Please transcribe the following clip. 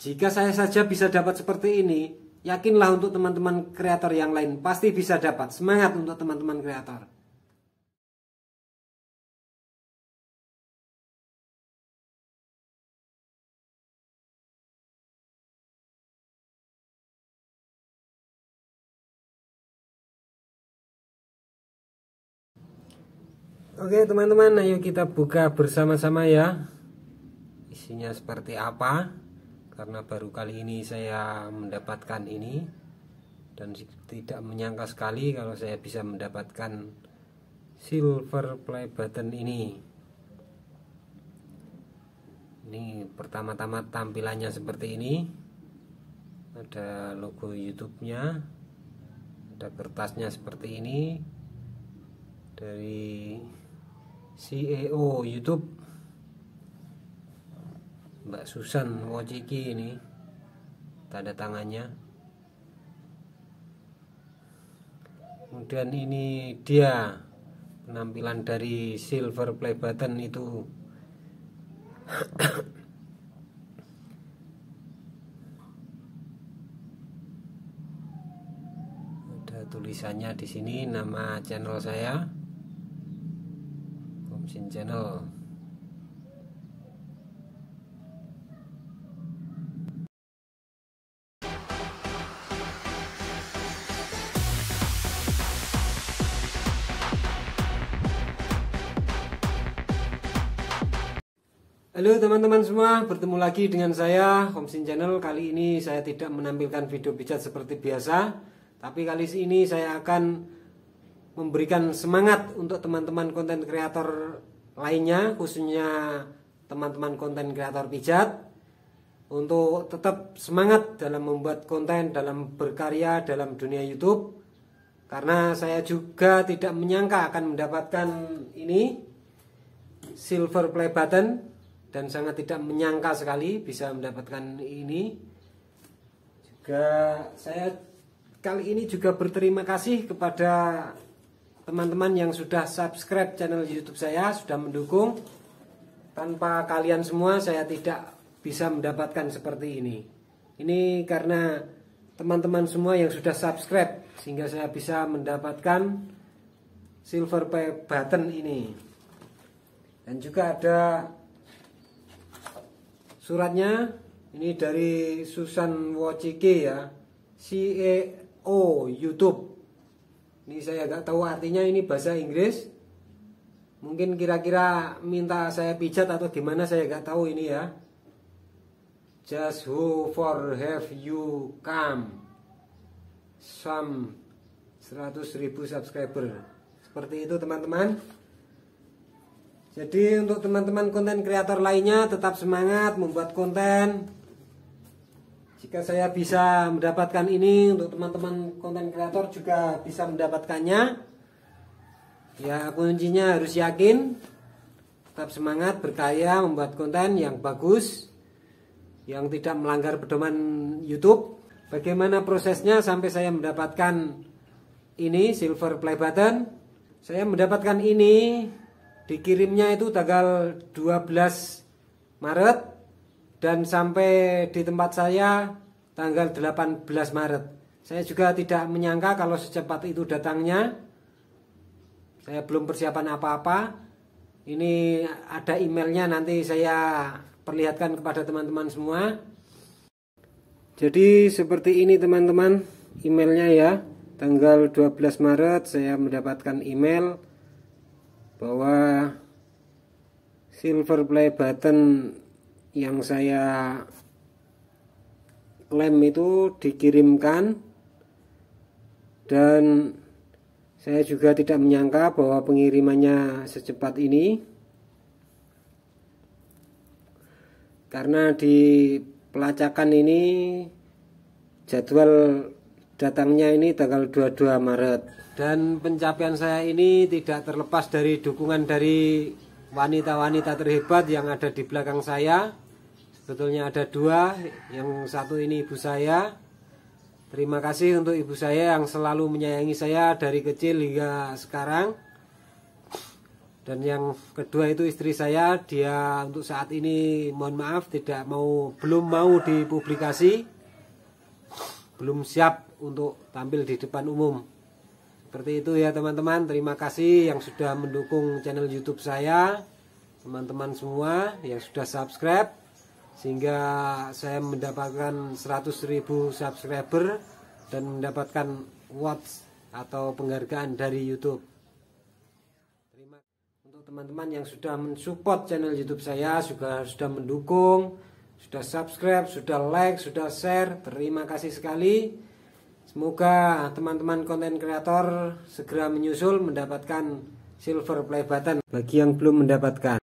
Jika saya saja bisa dapat seperti ini, yakinlah untuk teman-teman kreator yang lain pasti bisa dapat. Semangat untuk teman-teman kreator. Oke teman-teman, ayo kita buka bersama-sama ya. Isinya seperti apa? karena baru kali ini saya mendapatkan ini dan tidak menyangka sekali kalau saya bisa mendapatkan silver play button ini ini pertama-tama tampilannya seperti ini ada logo youtube nya ada kertasnya seperti ini dari CEO youtube Mbak Susan Wojiki ini tanda tangannya kemudian ini dia penampilan dari silver play button itu ada tulisannya di sini nama channel saya Komsin Channel Halo teman-teman semua, bertemu lagi dengan saya Homsin Channel. Kali ini saya tidak menampilkan video pijat seperti biasa, tapi kali ini saya akan memberikan semangat untuk teman-teman konten kreator lainnya, khususnya teman-teman konten kreator pijat untuk tetap semangat dalam membuat konten, dalam berkarya dalam dunia YouTube. Karena saya juga tidak menyangka akan mendapatkan ini silver play button dan sangat tidak menyangka sekali bisa mendapatkan ini juga saya kali ini juga berterima kasih kepada teman-teman yang sudah subscribe channel YouTube saya sudah mendukung tanpa kalian semua saya tidak bisa mendapatkan seperti ini ini karena teman-teman semua yang sudah subscribe sehingga saya bisa mendapatkan silver play button ini dan juga ada Suratnya ini dari Susan Wojcicki ya, CEO YouTube. Ini saya nggak tahu artinya ini bahasa Inggris. Mungkin kira-kira minta saya pijat atau gimana saya nggak tahu ini ya. Just who for have you come? Some 100.000 subscriber. Seperti itu teman-teman. Jadi untuk teman-teman konten kreator lainnya tetap semangat membuat konten. Jika saya bisa mendapatkan ini untuk teman-teman konten kreator juga bisa mendapatkannya. Ya kuncinya harus yakin, tetap semangat berkarya membuat konten yang bagus, yang tidak melanggar pedoman YouTube. Bagaimana prosesnya sampai saya mendapatkan ini silver play button? Saya mendapatkan ini dikirimnya itu tanggal 12 Maret dan sampai di tempat saya tanggal 18 Maret saya juga tidak menyangka kalau secepat itu datangnya saya belum persiapan apa-apa ini ada emailnya nanti saya perlihatkan kepada teman-teman semua jadi seperti ini teman-teman emailnya ya tanggal 12 Maret saya mendapatkan email bahwa silver play button yang saya klaim itu dikirimkan dan saya juga tidak menyangka bahwa pengirimannya secepat ini karena di pelacakan ini jadwal datangnya ini tanggal 22 Maret dan pencapaian saya ini tidak terlepas dari dukungan dari wanita-wanita terhebat yang ada di belakang saya sebetulnya ada dua yang satu ini ibu saya terima kasih untuk ibu saya yang selalu menyayangi saya dari kecil hingga sekarang dan yang kedua itu istri saya dia untuk saat ini mohon maaf tidak mau belum mau dipublikasi belum siap untuk tampil di depan umum. Seperti itu ya teman-teman. Terima kasih yang sudah mendukung channel YouTube saya. Teman-teman semua yang sudah subscribe sehingga saya mendapatkan 100.000 subscriber dan mendapatkan watch atau penghargaan dari YouTube. untuk teman-teman yang sudah mensupport channel YouTube saya, juga sudah mendukung sudah subscribe, sudah like, sudah share. Terima kasih sekali. Semoga teman-teman konten -teman kreator segera menyusul mendapatkan silver play button bagi yang belum mendapatkan.